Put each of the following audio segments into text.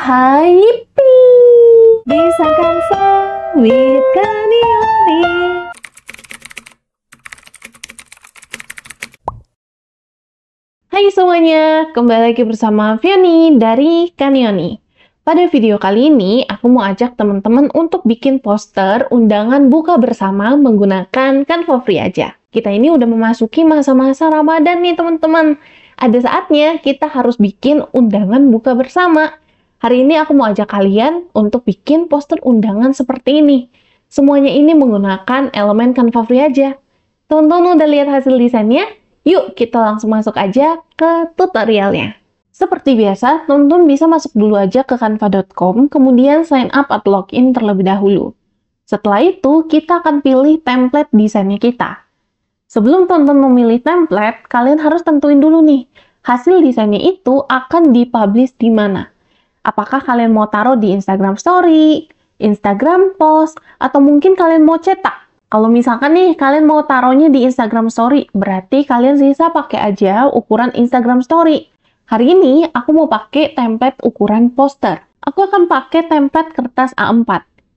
hai Bisa kan sawit kanioni Hai semuanya, kembali lagi bersama Vioni dari Kanioni. Pada video kali ini, aku mau ajak teman-teman untuk bikin poster undangan buka bersama menggunakan Canva Free aja. Kita ini udah memasuki masa-masa Ramadan nih teman-teman. Ada saatnya kita harus bikin undangan buka bersama. Hari ini aku mau ajak kalian untuk bikin poster undangan seperti ini. Semuanya ini menggunakan elemen Canva Free aja. Tonton udah lihat hasil desainnya? Yuk kita langsung masuk aja ke tutorialnya. Seperti biasa, tonton bisa masuk dulu aja ke canva.com, kemudian sign up atau login terlebih dahulu. Setelah itu, kita akan pilih template desainnya kita. Sebelum tonton memilih template, kalian harus tentuin dulu nih, hasil desainnya itu akan dipublish di mana. Apakah kalian mau taruh di Instagram Story, Instagram Post, atau mungkin kalian mau cetak? Kalau misalkan nih kalian mau taruhnya di Instagram Story, berarti kalian sisa pakai aja ukuran Instagram Story. Hari ini aku mau pakai template ukuran poster. Aku akan pakai template kertas A4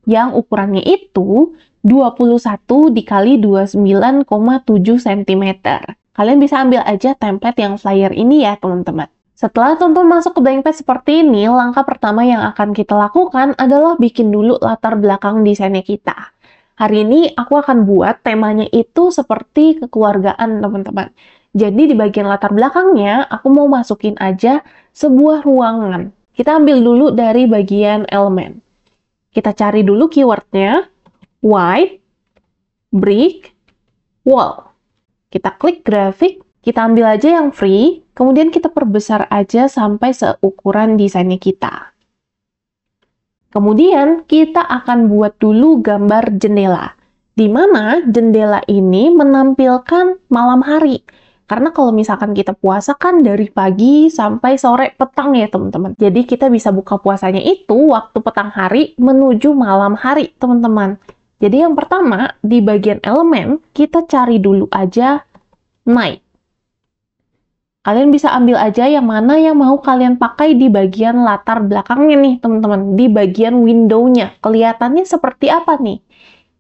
yang ukurannya itu 21 dikali 29,7 cm. Kalian bisa ambil aja template yang flyer ini ya, teman-teman. Setelah tonton masuk ke Blankpad seperti ini, langkah pertama yang akan kita lakukan adalah bikin dulu latar belakang desainnya kita. Hari ini aku akan buat temanya itu seperti kekeluargaan, teman-teman. Jadi di bagian latar belakangnya, aku mau masukin aja sebuah ruangan. Kita ambil dulu dari bagian elemen. Kita cari dulu keywordnya, white, brick, wall. Kita klik grafik, kita ambil aja yang free, kemudian kita perbesar aja sampai seukuran desainnya kita. Kemudian kita akan buat dulu gambar jendela, di mana jendela ini menampilkan malam hari. Karena kalau misalkan kita puasa kan dari pagi sampai sore petang ya teman-teman. Jadi kita bisa buka puasanya itu waktu petang hari menuju malam hari teman-teman. Jadi yang pertama, di bagian elemen, kita cari dulu aja night. Kalian bisa ambil aja yang mana yang mau kalian pakai di bagian latar belakangnya nih, teman-teman. Di bagian window-nya. Kelihatannya seperti apa nih?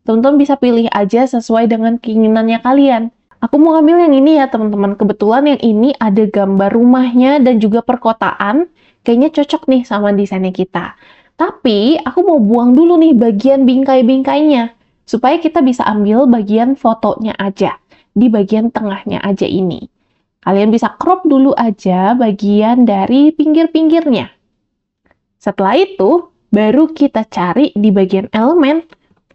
Teman-teman bisa pilih aja sesuai dengan keinginannya kalian. Aku mau ambil yang ini ya, teman-teman. Kebetulan yang ini ada gambar rumahnya dan juga perkotaan. Kayaknya cocok nih sama desainnya kita. Tapi aku mau buang dulu nih bagian bingkai-bingkainya supaya kita bisa ambil bagian fotonya aja di bagian tengahnya aja ini. Kalian bisa crop dulu aja bagian dari pinggir-pinggirnya. Setelah itu, baru kita cari di bagian elemen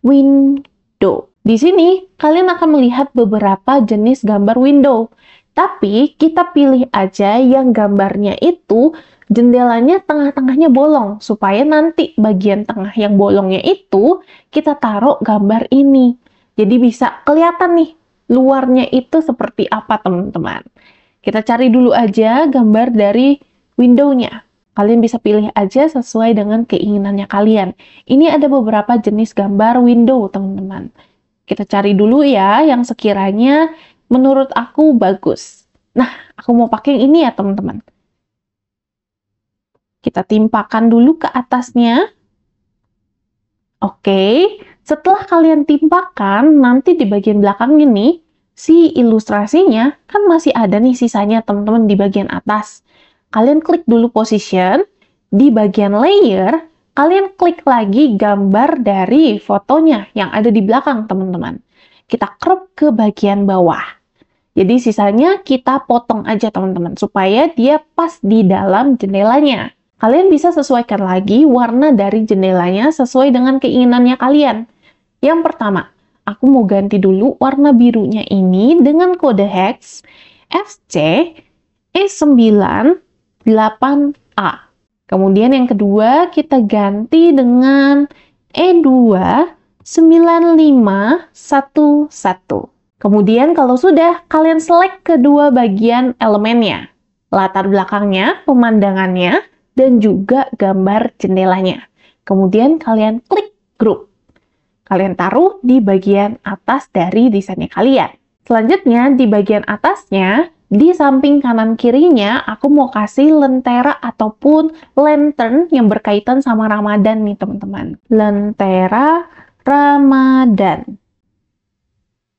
window. Di sini, kalian akan melihat beberapa jenis gambar window. Tapi, kita pilih aja yang gambarnya itu jendelanya tengah-tengahnya bolong supaya nanti bagian tengah yang bolongnya itu kita taruh gambar ini. Jadi bisa kelihatan nih luarnya itu seperti apa teman-teman. Kita cari dulu aja gambar dari window-nya. Kalian bisa pilih aja sesuai dengan keinginannya kalian. Ini ada beberapa jenis gambar window, teman-teman. Kita cari dulu ya yang sekiranya menurut aku bagus. Nah, aku mau pakai yang ini ya, teman-teman. Kita timpakan dulu ke atasnya. Oke, setelah kalian timpakan, nanti di bagian belakang ini si ilustrasinya kan masih ada nih sisanya teman-teman di bagian atas. Kalian klik dulu position, di bagian layer, kalian klik lagi gambar dari fotonya yang ada di belakang teman-teman. Kita crop ke bagian bawah. Jadi sisanya kita potong aja teman-teman supaya dia pas di dalam jendelanya. Kalian bisa sesuaikan lagi warna dari jendelanya sesuai dengan keinginannya kalian. Yang pertama, aku mau ganti dulu warna birunya ini dengan kode hex FC E98A. Kemudian yang kedua kita ganti dengan E29511. Kemudian kalau sudah, kalian select kedua bagian elemennya. Latar belakangnya, pemandangannya, dan juga gambar jendelanya. Kemudian kalian klik group. Kalian taruh di bagian atas dari desainnya kalian. Selanjutnya, di bagian atasnya, di samping kanan kirinya, aku mau kasih lentera ataupun lantern yang berkaitan sama Ramadan nih teman-teman. Lentera Ramadan.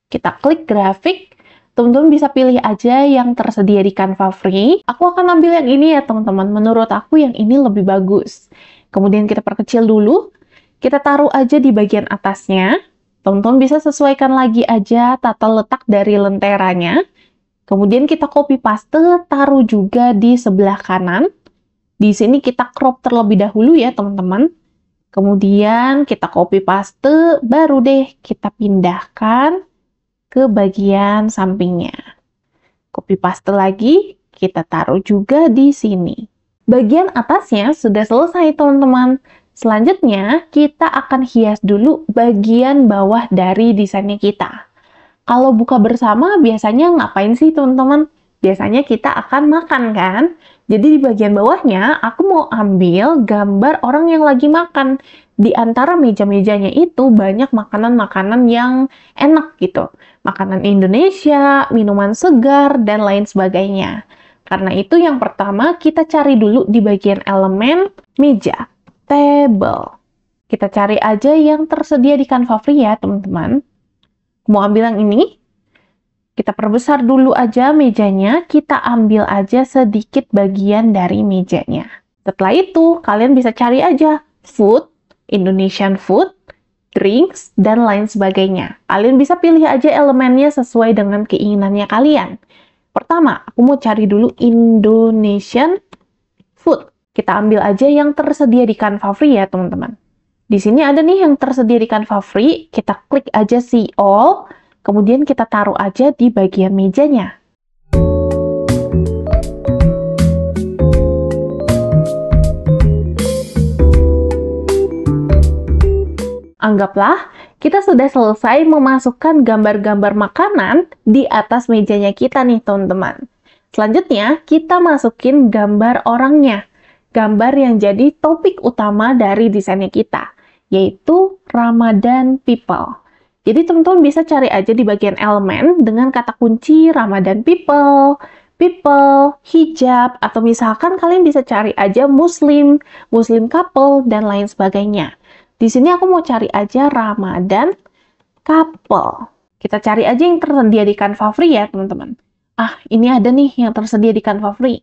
Kita klik grafik, teman-teman bisa pilih aja yang tersedia di Canva Free. Aku akan ambil yang ini ya teman-teman, menurut aku yang ini lebih bagus. Kemudian kita perkecil dulu, kita taruh aja di bagian atasnya. Teman-teman bisa sesuaikan lagi aja tata letak dari lenteranya. Kemudian kita copy paste, taruh juga di sebelah kanan. Di sini kita crop terlebih dahulu ya teman-teman. Kemudian kita copy paste, baru deh kita pindahkan ke bagian sampingnya. Copy paste lagi, kita taruh juga di sini. Bagian atasnya sudah selesai teman-teman. Selanjutnya, kita akan hias dulu bagian bawah dari desainnya kita. Kalau buka bersama, biasanya ngapain sih teman-teman? Biasanya kita akan makan kan? Jadi di bagian bawahnya, aku mau ambil gambar orang yang lagi makan. Di antara meja-mejanya itu banyak makanan-makanan yang enak gitu. Makanan Indonesia, minuman segar, dan lain sebagainya. Karena itu yang pertama kita cari dulu di bagian elemen meja table. Kita cari aja yang tersedia di Canva Free ya, teman-teman. Mau ambil yang ini? Kita perbesar dulu aja mejanya, kita ambil aja sedikit bagian dari mejanya. Setelah itu, kalian bisa cari aja food, Indonesian food, drinks, dan lain sebagainya. Kalian bisa pilih aja elemennya sesuai dengan keinginannya kalian. Pertama, aku mau cari dulu Indonesian kita ambil aja yang tersedia di Canva Free ya, teman-teman. Di sini ada nih yang tersedia di Canva Free, kita klik aja see all, kemudian kita taruh aja di bagian mejanya. Anggaplah kita sudah selesai memasukkan gambar-gambar makanan di atas mejanya kita nih teman-teman. Selanjutnya kita masukin gambar orangnya gambar yang jadi topik utama dari desainnya kita, yaitu Ramadan People. Jadi teman-teman bisa cari aja di bagian elemen dengan kata kunci Ramadan People, People, Hijab, atau misalkan kalian bisa cari aja Muslim, Muslim Couple, dan lain sebagainya. Di sini aku mau cari aja Ramadan Couple. Kita cari aja yang tersedia di Canva Free ya teman-teman. Ah, ini ada nih yang tersedia di Canva Free.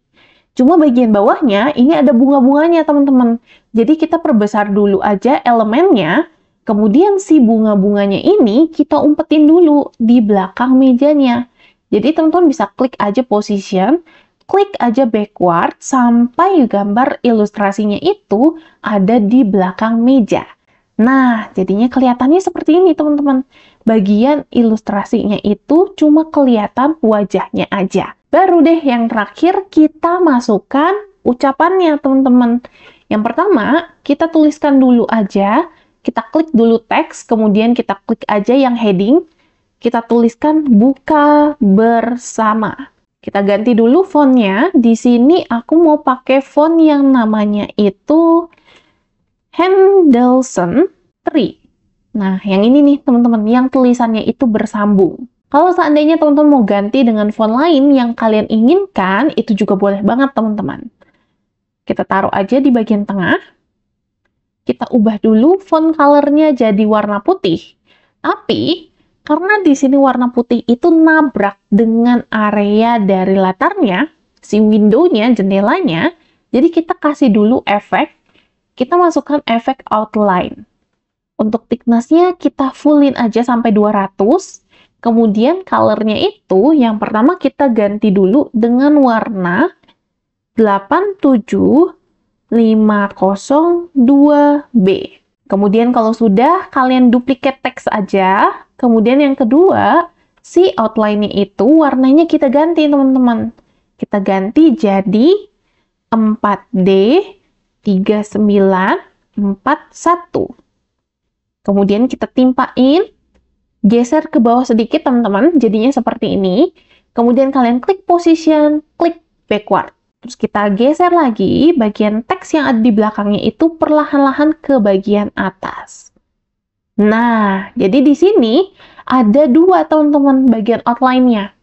Cuma bagian bawahnya ini ada bunga-bunganya teman-teman. Jadi kita perbesar dulu aja elemennya, kemudian si bunga-bunganya ini kita umpetin dulu di belakang mejanya. Jadi teman-teman bisa klik aja position, klik aja backward sampai gambar ilustrasinya itu ada di belakang meja. Nah, jadinya kelihatannya seperti ini teman-teman. Bagian ilustrasinya itu cuma kelihatan wajahnya aja. Baru deh yang terakhir kita masukkan ucapannya teman-teman. Yang pertama, kita tuliskan dulu aja, kita klik dulu teks, kemudian kita klik aja yang heading, kita tuliskan buka bersama. Kita ganti dulu fontnya. Di sini aku mau pakai font yang namanya itu Handelson 3. Nah, yang ini nih teman-teman, yang tulisannya itu bersambung. Kalau seandainya teman-teman mau ganti dengan font lain yang kalian inginkan, itu juga boleh banget teman-teman. Kita taruh aja di bagian tengah. Kita ubah dulu font color-nya jadi warna putih. Tapi, karena di sini warna putih itu nabrak dengan area dari latarnya, si window-nya, jendelanya, jadi kita kasih dulu efek, kita masukkan efek outline. Untuk thickness-nya kita fullin aja sampai 200, Kemudian colornya itu yang pertama kita ganti dulu dengan warna 87502B. Kemudian kalau sudah kalian duplikat teks aja. Kemudian yang kedua, si outline-nya itu warnanya kita ganti teman-teman. Kita ganti jadi 4D 3941. Kemudian kita timpain geser ke bawah sedikit teman-teman, jadinya seperti ini. Kemudian kalian klik position, klik backward. Terus kita geser lagi, bagian teks yang ada di belakangnya itu perlahan-lahan ke bagian atas. Nah, jadi di sini ada dua teman-teman bagian outline-nya.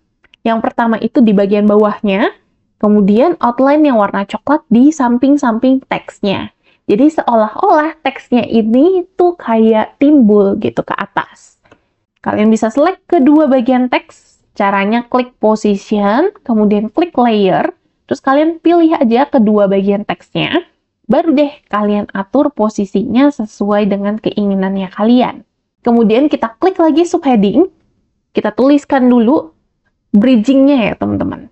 Yang pertama itu di bagian bawahnya, kemudian outline yang warna coklat di samping-samping teksnya. Jadi seolah-olah teksnya ini tuh kayak timbul gitu ke atas. Kalian bisa select kedua bagian teks. Caranya klik position, kemudian klik layer, terus kalian pilih aja kedua bagian teksnya. Baru deh kalian atur posisinya sesuai dengan keinginannya kalian. Kemudian kita klik lagi subheading. Kita tuliskan dulu bridgingnya ya teman-teman.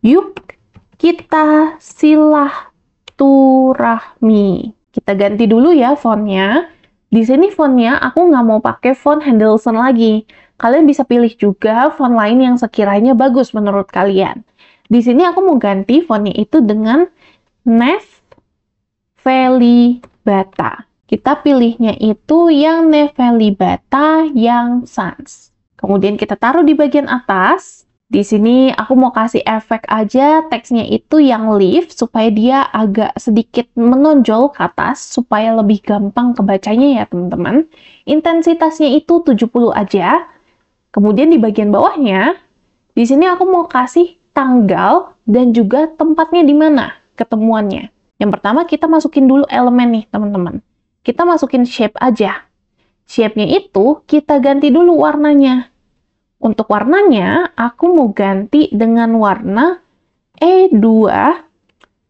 Yuk kita silaturahmi. Kita ganti dulu ya fontnya. Di sini fontnya aku nggak mau pakai font Handelson lagi. Kalian bisa pilih juga font lain yang sekiranya bagus menurut kalian. Di sini aku mau ganti fontnya itu dengan Nef Valley Bata. Kita pilihnya itu yang Nef Valley Bata yang Sans. Kemudian kita taruh di bagian atas. Di sini aku mau kasih efek aja teksnya itu yang lift supaya dia agak sedikit menonjol ke atas supaya lebih gampang kebacanya ya teman-teman. Intensitasnya itu 70 aja. Kemudian di bagian bawahnya, di sini aku mau kasih tanggal dan juga tempatnya di mana ketemuannya. Yang pertama kita masukin dulu elemen nih teman-teman. Kita masukin shape aja. Shape-nya itu kita ganti dulu warnanya untuk warnanya, aku mau ganti dengan warna E2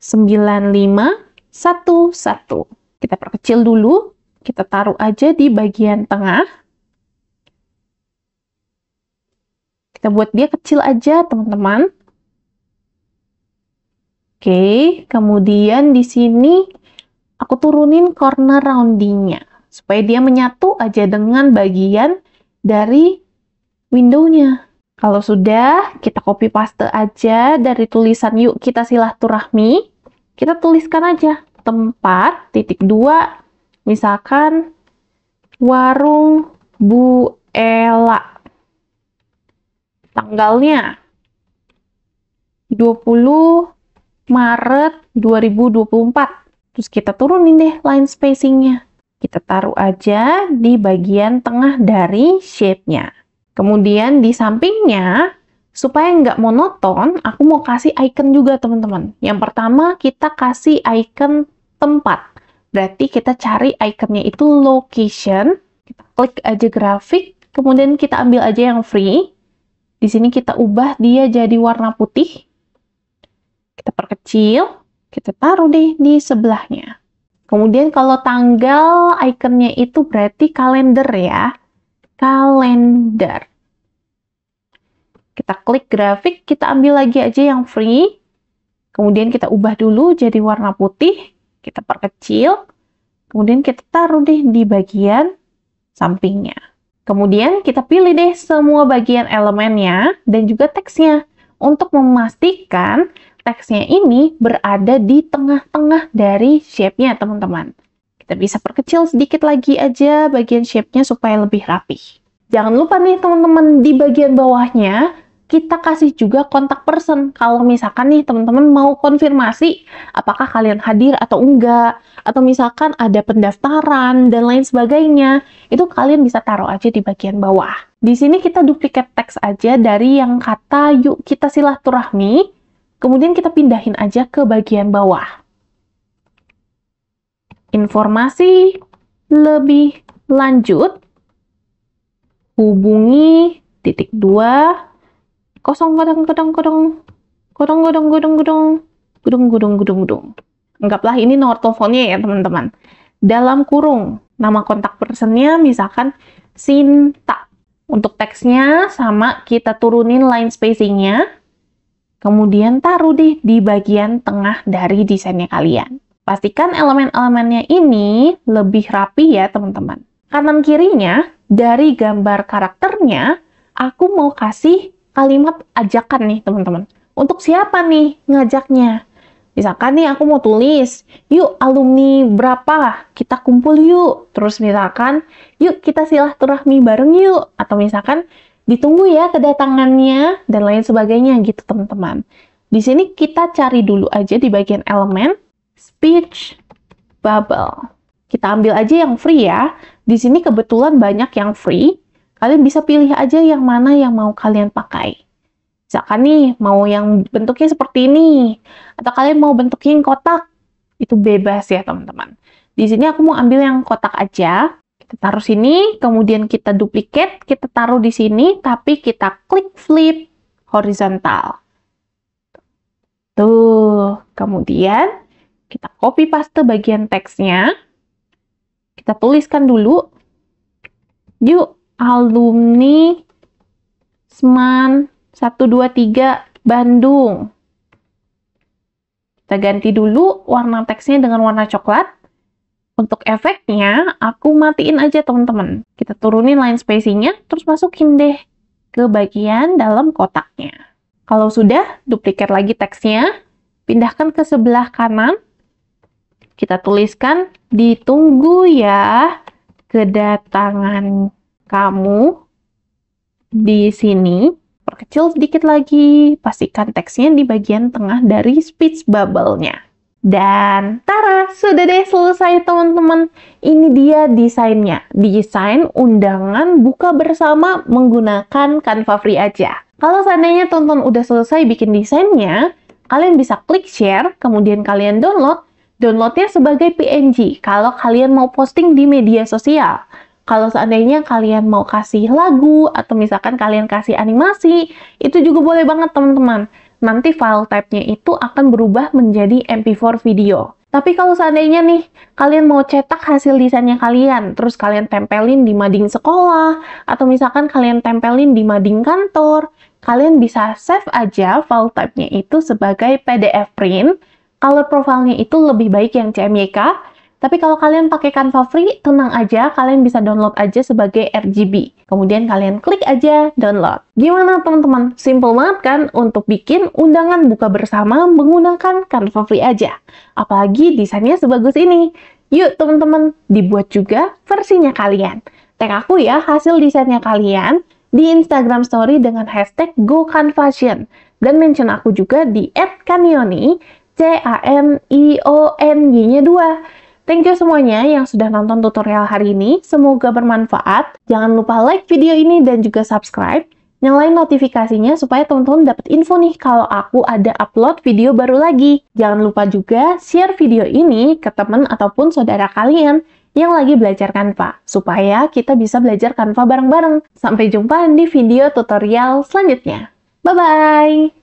9511. Kita perkecil dulu, kita taruh aja di bagian tengah. Kita buat dia kecil aja, teman-teman. Oke, kemudian di sini aku turunin corner roundingnya supaya dia menyatu aja dengan bagian dari window-nya. Kalau sudah, kita copy paste aja dari tulisan yuk kita silaturahmi. Kita tuliskan aja tempat titik dua, misalkan warung Bu Ela. Tanggalnya 20 Maret 2024. Terus kita turunin deh line spacingnya. Kita taruh aja di bagian tengah dari shape-nya. Kemudian di sampingnya, supaya nggak monoton, aku mau kasih icon juga teman-teman. Yang pertama kita kasih icon tempat. Berarti kita cari iconnya itu location. Kita klik aja grafik, kemudian kita ambil aja yang free. Di sini kita ubah dia jadi warna putih. Kita perkecil, kita taruh deh di sebelahnya. Kemudian kalau tanggal iconnya itu berarti kalender ya kalender. Kita klik grafik, kita ambil lagi aja yang free. Kemudian kita ubah dulu jadi warna putih, kita perkecil. Kemudian kita taruh deh di bagian sampingnya. Kemudian kita pilih deh semua bagian elemennya dan juga teksnya untuk memastikan teksnya ini berada di tengah-tengah dari shape-nya teman-teman. Kita bisa perkecil sedikit lagi aja bagian shape-nya supaya lebih rapi. Jangan lupa nih teman-teman, di bagian bawahnya kita kasih juga kontak person kalau misalkan nih teman-teman mau konfirmasi apakah kalian hadir atau enggak atau misalkan ada pendaftaran dan lain sebagainya itu kalian bisa taruh aja di bagian bawah di sini kita duplikat teks aja dari yang kata yuk kita silaturahmi kemudian kita pindahin aja ke bagian bawah informasi lebih lanjut, hubungi titik dua kosong kodong kodong kodong kodong kodong kodong kodong gedung gedung gedung gedung. Anggaplah ini nomor teleponnya ya teman-teman. Dalam kurung, nama kontak personnya misalkan Sinta. Untuk teksnya sama kita turunin line spacingnya, kemudian taruh deh di bagian tengah dari desainnya kalian. Pastikan elemen-elemennya ini lebih rapi ya teman-teman. Kanan kirinya, dari gambar karakternya, aku mau kasih kalimat ajakan nih teman-teman. Untuk siapa nih ngajaknya? Misalkan nih aku mau tulis, yuk alumni berapa kita kumpul yuk. Terus misalkan, yuk kita silaturahmi bareng yuk. Atau misalkan ditunggu ya kedatangannya dan lain sebagainya gitu teman-teman. Di sini kita cari dulu aja di bagian elemen speech bubble. Kita ambil aja yang free ya. Di sini kebetulan banyak yang free. Kalian bisa pilih aja yang mana yang mau kalian pakai. Misalkan nih, mau yang bentuknya seperti ini. Atau kalian mau bentuknya yang kotak. Itu bebas ya, teman-teman. Di sini aku mau ambil yang kotak aja. Kita taruh sini, kemudian kita duplikat, kita taruh di sini, tapi kita klik flip horizontal. Tuh, kemudian kita copy paste bagian teksnya. Kita tuliskan dulu. Yuk, alumni SMAN 123 Bandung. Kita ganti dulu warna teksnya dengan warna coklat. Untuk efeknya, aku matiin aja teman-teman. Kita turunin line spacingnya, terus masukin deh ke bagian dalam kotaknya. Kalau sudah, duplikat lagi teksnya, pindahkan ke sebelah kanan, kita tuliskan ditunggu ya kedatangan kamu di sini. Perkecil sedikit lagi, pastikan teksnya di bagian tengah dari speech bubble-nya. Dan tara, sudah deh selesai teman-teman. Ini dia desainnya. Desain undangan buka bersama menggunakan Canva Free aja. Kalau seandainya tonton udah selesai bikin desainnya, kalian bisa klik share, kemudian kalian download, Downloadnya sebagai PNG kalau kalian mau posting di media sosial. Kalau seandainya kalian mau kasih lagu atau misalkan kalian kasih animasi, itu juga boleh banget teman-teman. Nanti file type-nya itu akan berubah menjadi MP4 video. Tapi kalau seandainya nih, kalian mau cetak hasil desainnya kalian, terus kalian tempelin di mading sekolah, atau misalkan kalian tempelin di mading kantor, kalian bisa save aja file type-nya itu sebagai PDF print, color profile-nya itu lebih baik yang CMYK. Tapi kalau kalian pakai Canva Free, tenang aja, kalian bisa download aja sebagai RGB. Kemudian kalian klik aja download. Gimana teman-teman? Simple banget kan untuk bikin undangan buka bersama menggunakan Canva Free aja. Apalagi desainnya sebagus ini. Yuk teman-teman, dibuat juga versinya kalian. Tag aku ya hasil desainnya kalian di Instagram story dengan hashtag GoCanFashion. Dan mention aku juga di @kanioni C, A, M, I, O, N, g nya 2. Thank you semuanya yang sudah nonton tutorial hari ini. Semoga bermanfaat. Jangan lupa like video ini dan juga subscribe. Nyalain notifikasinya supaya teman-teman dapat info nih kalau aku ada upload video baru lagi. Jangan lupa juga share video ini ke teman ataupun saudara kalian yang lagi belajar kanva. supaya kita bisa belajar kanva bareng-bareng. Sampai jumpa di video tutorial selanjutnya. Bye-bye!